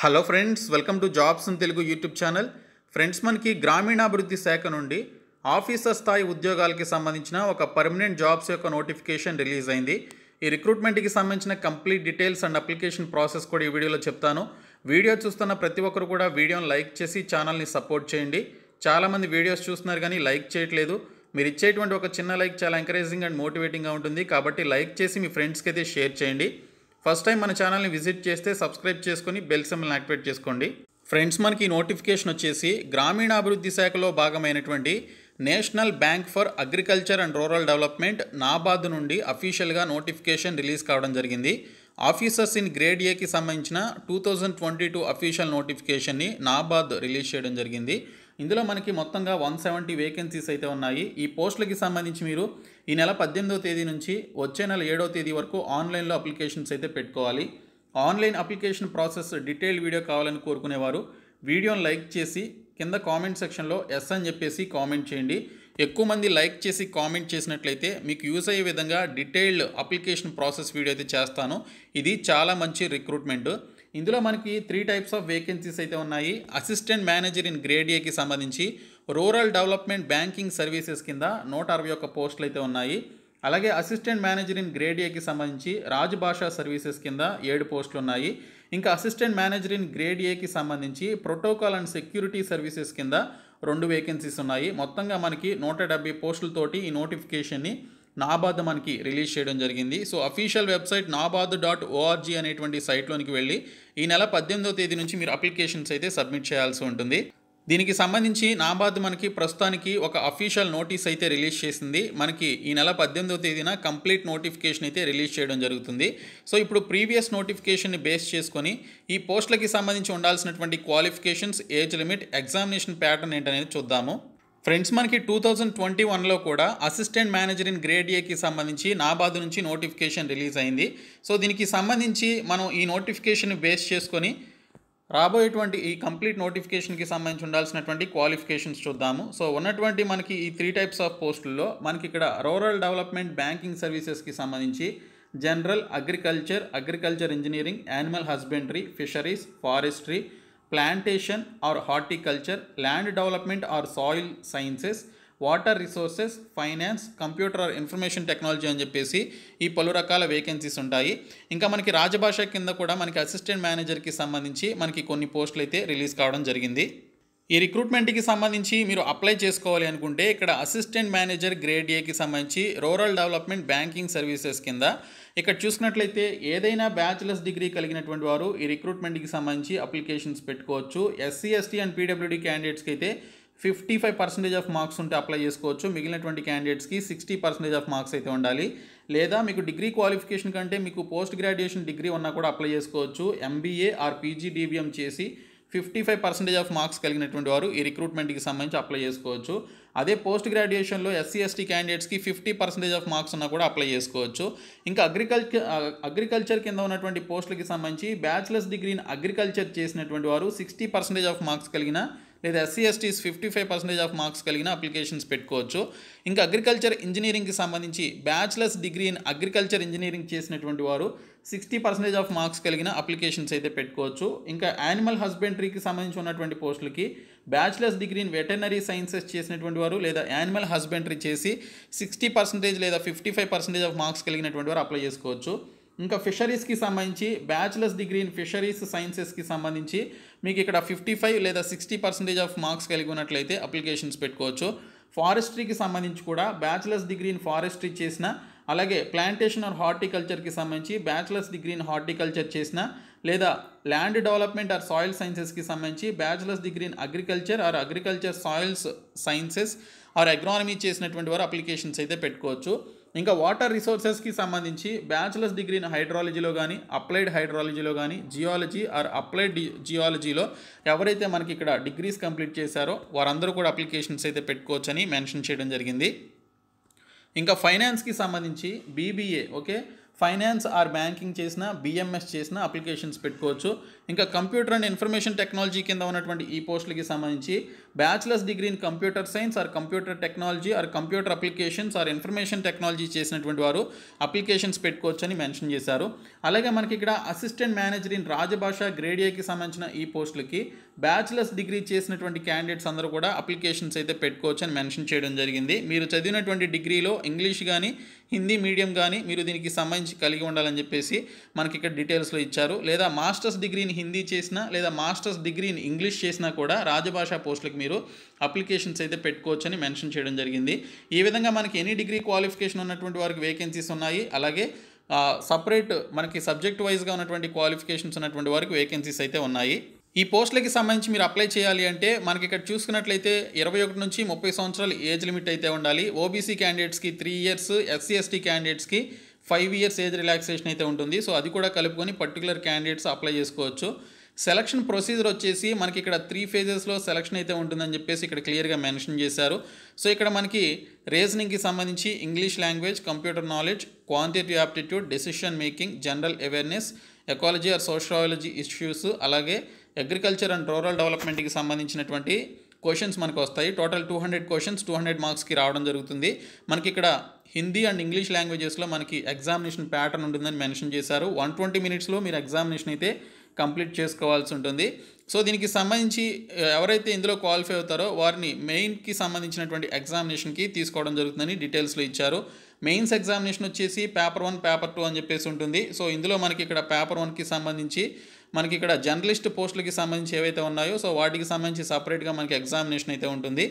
hello friends welcome to jobs in Telugu YouTube channel friends మనకి గ్రామీణాభివృద్ధి శాఖ నుండి ఆఫీసర్ స్థాయి ఉద్యోగాలకి సంబంధించిన ఒక పర్మనెంట్ జాబ్స్ యొక్క నోటిఫికేషన్ రిలీజ్ అయింది ఈ రిక్రూట్మెంట్కి సంబంధించిన complete details and application process కూడా ఈ వీడియోలో చెప్తాను వీడియో చూస్తున్న ప్రతి ఒక్కరు కూడా వీడియోని లైక్ చేసి ఛానల్ని సపోర్ట్ చేయండి చాలామంది వీడియోస్ చూస్తున్నారు కానీ లైక్ చేయట్లేదు మీరు ఇచ్చేటువంటి ఒక చిన్న లైక్ చాలా ఎంకరేజింగ్ అండ్ మోటివేటింగ్గా ఉంటుంది కాబట్టి లైక్ చేసి మీ ఫ్రెండ్స్కి అయితే షేర్ చేయండి ఫస్ట్ టైం మన ఛానల్ని విజిట్ చేస్తే సబ్స్క్రైబ్ చేసుకుని బెల్ సెంబల్ని యాక్టివేట్ చేసుకోండి ఫ్రెండ్స్ మనకి నోటిఫికేషన్ వచ్చేసి గ్రామీణాభివృద్ధి శాఖలో భాగమైనటువంటి national bank for agriculture and rural development NABARD నుండి అఫీషియల్గా నోటిఫికేషన్ రిలీజ్ కావడం జరిగింది ఆఫీసర్స్ ఇన్ గ్రేడ్ ఏకి సంబంధించిన two thousand twenty two official నోటిఫికేషన్ని నాబాద్ రిలీజ్ చేయడం జరిగింది ఇందులో మనకి మొత్తంగా వన్ సెవెంటీ వేకెన్సీస్ అయితే ఉన్నాయి ఈ పోస్టులకి సంబంధించి మీరు ఈ నెల పద్దెనిమిదో తేదీ నుంచి వచ్చే నెల ఏడో తేదీ వరకు ఆన్లైన్లో అప్లికేషన్స్ అయితే పెట్టుకోవాలి online application process detail video కావాలని కోరుకునేవారు వీడియోని లైక్ చేసి కింద కామెంట్ సెక్షన్లో ఎస్ అని చెప్పేసి కామెంట్ చేయండి ఎక్కువ మంది లైక్ చేసి కామెంట్ చేసినట్లయితే మీకు యూజ్ అయ్యే విధంగా డీటెయిల్డ్ అప్లికేషన్ ప్రాసెస్ వీడియో అయితే చేస్తాను ఇది చాలా మంచి రిక్రూట్మెంట్ ఇందులో మనకి త్రీ టైప్స్ ఆఫ్ వేకెన్సీస్ అయితే ఉన్నాయి అసిస్టెంట్ మేనేజర్ ఇన్ గ్రేడ్ ఏకి సంబంధించి రూరల్ డెవలప్మెంట్ బ్యాంకింగ్ సర్వీసెస్ కింద నూట అరవై ఒక్క పోస్టులు అయితే ఉన్నాయి అలాగే అసిస్టెంట్ మేనేజర్ ఇన్ గ్రేడ్ ఏకి సంబంధించి రాజభాషా సర్వీసెస్ కింద ఏడు పోస్టులు ఉన్నాయి ఇంకా అసిస్టెంట్ మేనేజర్ ఇన్ గ్రేడ్ ఏకి సంబంధించి ప్రోటోకాల్ అండ్ సెక్యూరిటీ సర్వీసెస్ కింద రెండు వేకెన్సీస్ ఉన్నాయి మొత్తంగా మనకి నూట డెబ్బై పోస్టులతోటి ఈ నోటిఫికేషన్ని నాబాద్ మనకి రిలీజ్ చేయడం జరిగింది so official website NABARD dot O R G అనేటువంటి సైట్లోనికి వెళ్ళి ఈ నెల పద్దెనిమిదో తేదీ నుంచి మీరు అప్లికేషన్స్ అయితే సబ్మిట్ చేయాల్సి ఉంటుంది దీనికి సంబంధించి నాబాద్ మనకి ప్రస్తుతానికి ఒక అఫీషియల్ నోటీస్ అయితే రిలీజ్ చేసింది మనకి ఈ నెల పద్దెనిమిదవ తేదీన కంప్లీట్ నోటిఫికేషన్ అయితే రిలీజ్ చేయడం జరుగుతుంది సో ఇప్పుడు ప్రీవియస్ నోటిఫికేషన్ని బేస్ చేసుకొని ఈ పోస్టులకి సంబంధించి ఉండాల్సినటువంటి qualifications age limit examination pattern ఏంటనేది చూద్దాము ఫ్రెండ్స్ మనకి టూ థౌజండ్ ట్వంటీ వన్లో కూడా అసిస్టెంట్ మేనేజర్ ఇన్ గ్రేడ్ ఏకి సంబంధించి నాబాద్ నుంచి నోటిఫికేషన్ రిలీజ్ అయింది సో దీనికి సంబంధించి మనం ఈ నోటిఫికేషన్ బేస్ చేసుకొని రాబోయేటువంటి ఈ కంప్లీట్ నోటిఫికేషన్కి సంబంధించి ఉండాల్సినటువంటి క్వాలిఫికేషన్స్ చూద్దాము సో ఉన్నటువంటి మనకి ఈ త్రీ టైప్స్ ఆఫ్ పోస్టుల్లో మనకి ఇక్కడ రూరల్ డెవలప్మెంట్ బ్యాంకింగ్ సర్వీసెస్కి సంబంధించి general agriculture agriculture engineering animal husbandry fisheries forestry plantation or horticulture land development or soil sciences water resources finance computer information technology అని చెప్పేసి ఈ పలు రకాల వేకెన్సీస్ ఉంటాయి ఇంకా మనకి రాజభాష కింద కూడా మనకి అసిస్టెంట్ మేనేజర్కి సంబంధించి మనకి కొన్ని పోస్టులు అయితే రిలీజ్ కావడం జరిగింది ఈ రిక్రూట్మెంట్కి సంబంధించి మీరు అప్లై చేసుకోవాలి అనుకుంటే ఇక్కడ అసిస్టెంట్ మేనేజర్ గ్రేడ్ ఏకి సంబంధించి రూరల్ డెవలప్మెంట్ బ్యాంకింగ్ సర్వీసెస్ కింద ఇక్కడ చూసినట్లయితే ఏదైనా బ్యాచిలర్స్ డిగ్రీ కలిగినటువంటి వారు ఈ రిక్రూట్మెంట్కి సంబంధించి అప్లికేషన్స్ పెట్టుకోవచ్చు ఎస్సీ ఎస్టీ అండ్ పీడబ్ల్యూడీ క్యాండిడేట్స్కి అయితే fifty five percentage of marks ఉంటే అప్లై చేసుకోవచ్చు మిగిలినటువంటి క్యాండిడేట్స్కి సిక్స్టీ పర్సెంటేజ్ ఆఫ్ మార్క్స్ అయితే ఉండాలి లేదా మీకు డిగ్రీ క్వాలిఫికేషన్ కంటే మీకు పోస్ట్ గ్రాడ్యుయేషన్ డిగ్రీ ఉన్నా కూడా అప్లై చేసుకోవచ్చు ఎంబీఏ ఆర్ పీజీ డీబీఎం చేసి fifty five percentage of marks కలిగినటువంటి వారు ఈ రిక్రూట్మెంట్కి సంబంధించి అప్లై చేసుకోవచ్చు అదే పోస్ట్ గ్రాడ్యుయేషన్లో ఎస్సీ ఎస్టీ క్యాండిడేట్స్కి ఫిఫ్టీ పర్సెంటేజ్ ఆఫ్ మార్క్స్ ఉన్నా కూడా అప్లై చేసుకోవచ్చు ఇంకా అగ్రికల్చర్ అగ్రికల్చర్ కింద ఉన్నటువంటి పోస్టులకి సంబంధించి బ్యాచిలర్స్ డిగ్రీని అగ్రికల్చర్ చేసినటువంటి వారు సిక్స్టీ పర్సెంటేజ్ ఆఫ్ మార్క్స్ కలిగిన లేదా SC STs fifty five percentage of marks కలిగిన అప్లికేషన్స్ పెట్టుకోవచ్చు ఇంకా అగ్రికల్చర్ ఇంజనీరింగ్కి సంబంధించి bachelors degree in agriculture engineering చేసినటువంటి వారు సిక్స్టీ పర్సెంటేజ్ ఆఫ్ మార్క్స్ కలిగిన అప్లికేషన్స్ అయితే పెట్టుకోవచ్చు ఇంకా యానిమల్ హస్బెండరీకి సంబంధించి ఉన్నటువంటి పోస్టులకి bachelors degree in veterinary sciences చేసినటువంటి వారు లేదా యానిమల్ హస్బెండరీ చేసి సిక్స్టీ పర్సెంటేజ్ లేదా fifty five percentage of marks కలిగినటువంటి వారు అప్లై చేసుకోవచ్చు ఇంకా ఫిషరీస్కి సంబంధించి బ్యాచిలర్స్ డిగ్రీ ఇన్ ఫిషరీస్ సైన్సెస్కి సంబంధించి మీకు ఇక్కడ ఫిఫ్టీ ఫైవ్ లేదా సిక్స్టీ పర్సెంటేజ్ ఆఫ్ మార్క్స్ కలిగి ఉన్నట్లయితే అప్లికేషన్స్ పెట్టుకోవచ్చు ఫారెస్ట్రీకి సంబంధించి కూడా బ్యాచిలర్స్ డిగ్రీ ఇన్ ఫారెస్ట్రీ చేసిన అలాగే ప్లాంటేషన్ ఆర్ హార్టికల్చర్కి సంబంధించి బ్యాచిలర్స్ డిగ్రీ ఇన్ హార్టికల్చర్ చేసిన లేదా ల్యాండ్ డెవలప్మెంట్ ఆర్ సాయిల్ సైన్సెస్కి సంబంధించి bachelors degree in agriculture or agriculture soils sciences or agronomy చేసినటువంటి వారు అప్లికేషన్స్ అయితే పెట్టుకోవచ్చు ఇంకా వాటర్ రిసోర్సెస్కి సంబంధించి బ్యాచిలర్స్ డిగ్రీ హైడ్రాలజీలో కానీ అప్లైడ్ హైడ్రాలజీలో కానీ జియాలజీ ఆర్ అప్లైడ్ జియాలజీలో ఎవరైతే మనకి ఇక్కడ డిగ్రీస్ కంప్లీట్ చేశారో వారందరూ కూడా అప్లికేషన్స్ అయితే పెట్టుకోవచ్చని మెన్షన్ చేయడం జరిగింది ఇంకా ఫైనాన్స్కి సంబంధించి BBA okay finance or banking చేసిన బిఎంఎస్ చేసిన అప్లికేషన్స్ పెట్టుకోవచ్చు ఇంకా కంప్యూటర్ అండ్ ఇన్ఫర్మేషన్ టెక్నాలజీ కింద ఉన్నటువంటి ఈ పోస్టులకి సంబంధించి bachelors degree in computer science or computer technology or computer applications or information technology చేసినటువంటి వారు అప్లికేషన్స్ పెట్టుకోవచ్చు అని మెన్షన్ చేశారు అలాగే మనకి ఇక్కడ assistant manager in Rajbhasha grade సంబంధించిన ఈ పోస్టులకి బ్యాచిలర్స్ డిగ్రీ చేసినటువంటి క్యాండిడేట్స్ అందరూ కూడా అప్లికేషన్స్ అయితే పెట్టుకోవచ్చు అని మెన్షన్ చేయడం జరిగింది మీరు చదివినటువంటి డిగ్రీలో ఇంగ్లీష్ కానీ హిందీ మీడియం కానీ మీరు దీనికి సంబంధించి కలిగి ఉండాలని చెప్పేసి మనకి ఇక్కడ డీటెయిల్స్లో ఇచ్చారు లేదా మాస్టర్స్ డిగ్రీని హిందీ చేసినా లేదా మాస్టర్స్ డిగ్రీని ఇంగ్లీష్ చేసినా కూడా రాజభాషా పోస్టులకు మీరు అప్లికేషన్స్ అయితే పెట్టుకోవచ్చని మెన్షన్ చేయడం జరిగింది ఈ విధంగా మనకి ఎనీ డిగ్రీ క్వాలిఫికేషన్ ఉన్నటువంటి వారికి వేకెన్సీస్ ఉన్నాయి అలాగే సపరేట్ మనకి సబ్జెక్ట్ వైజ్గా ఉన్నటువంటి క్వాలిఫికేషన్స్ ఉన్నటువంటి వారికి వేకెన్సీస్ అయితే ఉన్నాయి ఈ పోస్టులకి సంబంధించి మీరు అప్లై చేయాలి అంటే మనకి ఇక్కడ చూసుకున్నట్లయితే ఇరవై ఒకటి నుంచి ముప్పై సంవత్సరాలు ఏజ్ లిమిట్ అయితే ఉండాలి ఓబీసీ క్యాండిడేట్స్కి త్రీ ఇయర్స్ ఎస్సీ ఎస్టీ క్యాండిడేట్స్కి ఫైవ్ ఇయర్స్ ఏజ్ రిలాక్సేషన్ అయితే ఉంటుంది సో అది కూడా కలుపుకొని పర్టికులర్ క్యాండిడేట్స్ అప్లై చేసుకోవచ్చు సెలక్షన్ ప్రొసీజర్ వచ్చేసి మనకి ఇక్కడ త్రీ ఫేజెస్లో సెలక్షన్ అయితే ఉంటుందని చెప్పేసి ఇక్కడ క్లియర్గా మెన్షన్ చేశారు సో ఇక్కడ మనకి రీజనింగ్కి సంబంధించి English language computer knowledge quantity aptitude decision making general awareness ecology or sociology issues అలాగే అగ్రికల్చర్ అండ్ రూరల్ డెవలప్మెంట్కి సంబంధించినటువంటి క్వశ్చన్స్ మనకు వస్తాయి total two hundred questions two hundred మార్క్స్కి రావడం జరుగుతుంది మనకి ఇక్కడ హిందీ అండ్ ఇంగ్లీష్ లాంగ్వేజెస్లో మనకి ఎగ్జామినేషన్ ప్యాటర్న్ ఉంటుందని మెన్షన్ చేశారు వన్ ట్వంటీ మినిట్స్లో మీరు ఎగ్జామినేషన్ అయితే కంప్లీట్ చేసుకోవాల్సి ఉంటుంది సో దీనికి సంబంధించి ఎవరైతే ఇందులో క్వాలిఫై అవుతారో వారిని మెయిన్కి సంబంధించినటువంటి ఎగ్జామినేషన్కి తీసుకోవడం జరుగుతుందని డీటెయిల్స్లో ఇచ్చారు మెయిన్స్ ఎగ్జామినేషన్ వచ్చేసి పేపర్ వన్ పేపర్ టూ అని చెప్పేసి ఉంటుంది సో ఇందులో మనకి ఇక్కడ పేపర్ వన్కి సంబంధించి మనకి ఇక్కడ జర్నలిస్ట్ పోస్టులకి సంబంధించి ఏవైతే ఉన్నాయో సో వాటికి సంబంధించి సపరేట్గా మనకి ఎగ్జామినేషన్ అయితే ఉంటుంది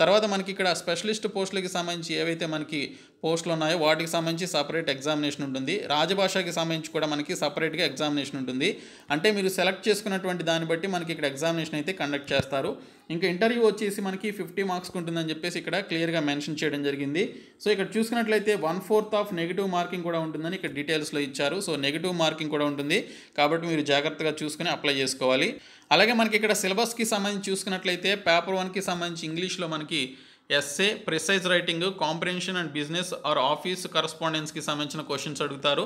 తర్వాత మనకి ఇక్కడ స్పెషలిస్ట్ పోస్టులకి సంబంధించి ఏవైతే మనకి పోస్టులు ఉన్నాయో వాటికి సంబంధించి సపరేట్ ఎగ్జామినేషన్ ఉంటుంది రాజభాషకి సంబంధించి కూడా మనకి సపరేట్గా ఎగ్జామినేషన్ ఉంటుంది అంటే మీరు సెలెక్ట్ చేసుకున్నటువంటి దాన్ని బట్టి మనకి ఇక్కడ ఎగ్జామినేషన్ అయితే కండక్ట్ చేస్తారు ఇంకా ఇంటర్వ్యూ వచ్చేసి మనకి ఫిఫ్టీ మార్క్స్కి ఉంటుందని చెప్పేసి ఇక్కడ క్లియర్గా మెన్షన్ చేయడం జరిగింది సో ఇక్కడ చూసుకున్నట్లయితే one fourth of negative marking కూడా ఉంటుందని ఇక్కడ డీటెయిల్స్లో ఇచ్చారు సో నెగిటివ్ మార్కింగ్ కూడా ఉంటుంది కాబట్టి మీరు జాగ్రత్తగా జాగ్రత్తగా చూసుకుని అప్లై చేసుకోవాలి అలాగే మనకి ఇక్కడ సిలబస్కి సంబంధించి చూసుకున్నట్లయితే పేపర్ వన్కి సంబంధించి ఇంగ్లీష్లో మనకి essay precise writing comprehension and business or office కరస్పాండెన్స్కి సంబంధించిన క్వశ్చన్స్ అడుగుతారు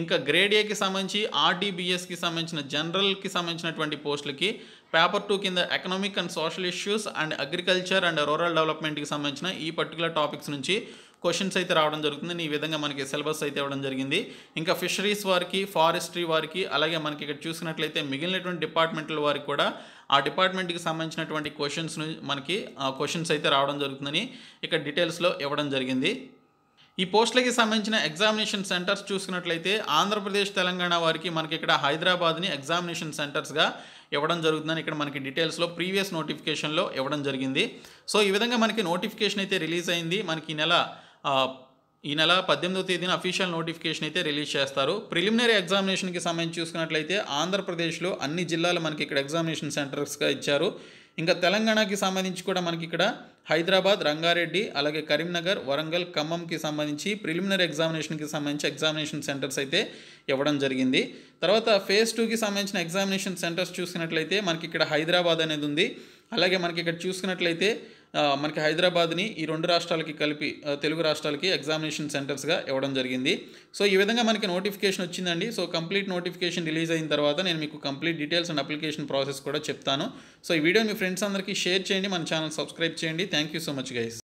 ఇంకా గ్రేడ్ ఏకి సంబంధించి ఆర్డీబీఎస్కి సంబంధించిన జనరల్కి సంబంధించినటువంటి పోస్టులకి పేపర్ టూ కింద economic and social issues and agriculture and rural డెవలప్మెంట్కి సంబంధించిన ఈ పర్టికులర్ టాపిక్స్ నుంచి క్వశ్చన్స్ అయితే రావడం జరుగుతుంది ఈ విధంగా మనకి సిలబస్ అయితే ఇవ్వడం జరిగింది ఇంకా ఫిషరీస్ వారికి ఫారెస్ట్రీ వారికి అలాగే మనకి ఇక్కడ చూసినట్లయితే మిగిలినటువంటి డిపార్ట్మెంట్ల వారికి కూడా ఆ డిపార్ట్మెంట్కి సంబంధించినటువంటి క్వశ్చన్స్ మనకి ఆ క్వశ్చన్స్ అయితే రావడం జరుగుతుందని ఇక్కడ డీటెయిల్స్లో ఇవ్వడం జరిగింది ఈ పోస్టులకి సంబంధించిన ఎగ్జామినేషన్ సెంటర్స్ చూసుకున్నట్లయితే ఆంధ్రప్రదేశ్ తెలంగాణ వారికి మనకి ఇక్కడ హైదరాబాద్ని ఎగ్జామినేషన్ సెంటర్స్గా ఇవ్వడం జరుగుతుందని ఇక్కడ మనకి డీటెయిల్స్లో ప్రీవియస్ నోటిఫికేషన్లో ఇవ్వడం జరిగింది సో ఈ విధంగా మనకి నోటిఫికేషన్ అయితే రిలీజ్ అయింది మనకి ఈ నెల ఈ నెల పద్దెనిమిదో తేదీన అఫీషియల్ నోటిఫికేషన్ అయితే రిలీజ్ చేస్తారు ప్రిలిమినరీ ఎగ్జామినేషన్కి సంబంధించి చూసుకున్నట్లయితే ఆంధ్రప్రదేశ్లో అన్ని జిల్లాలు మనకి ఇక్కడ ఎగ్జామినేషన్ సెంటర్స్గా ఇచ్చారు ఇంకా తెలంగాణకి సంబంధించి కూడా మనకి ఇక్కడ హైదరాబాద్ రంగారెడ్డి అలాగే కరీంనగర్ వరంగల్ ఖమ్మంకి సంబంధించి ప్రిలిమినరీ ఎగ్జామినేషన్కి సంబంధించి ఎగ్జామినేషన్ సెంటర్స్ అయితే ఇవ్వడం జరిగింది తర్వాత ఫేజ్ టూకి సంబంధించిన ఎగ్జామినేషన్ సెంటర్స్ చూసినట్లయితే మనకి ఇక్కడ హైదరాబాద్ అనేది ఉంది అలాగే మనకి ఇక్కడ చూసుకున్నట్లయితే మనకి హైదరాబాద్ని ఈ రెండు రాష్ట్రాలకి కలిపి తెలుగు రాష్ట్రాలకి ఎగ్జామినేషన్ సెంటర్స్గా ఇవ్వడం జరిగింది సో ఈ విధంగా మనకి నోటిఫికేషన్ వచ్చిందండి సో కంప్లీట్ నోటిఫికేషన్ రిలీజ్ అయిన తర్వాత నేను మీకు complete details and application process కూడా చెప్తాను సో ఈ వీడియో మీ ఫ్రెండ్స్ అందరికీ షేర్ చేయండి మన ఛానల్ సబ్స్క్రైబ్ చేయండి థ్యాంక్ సో మచ్ గైస్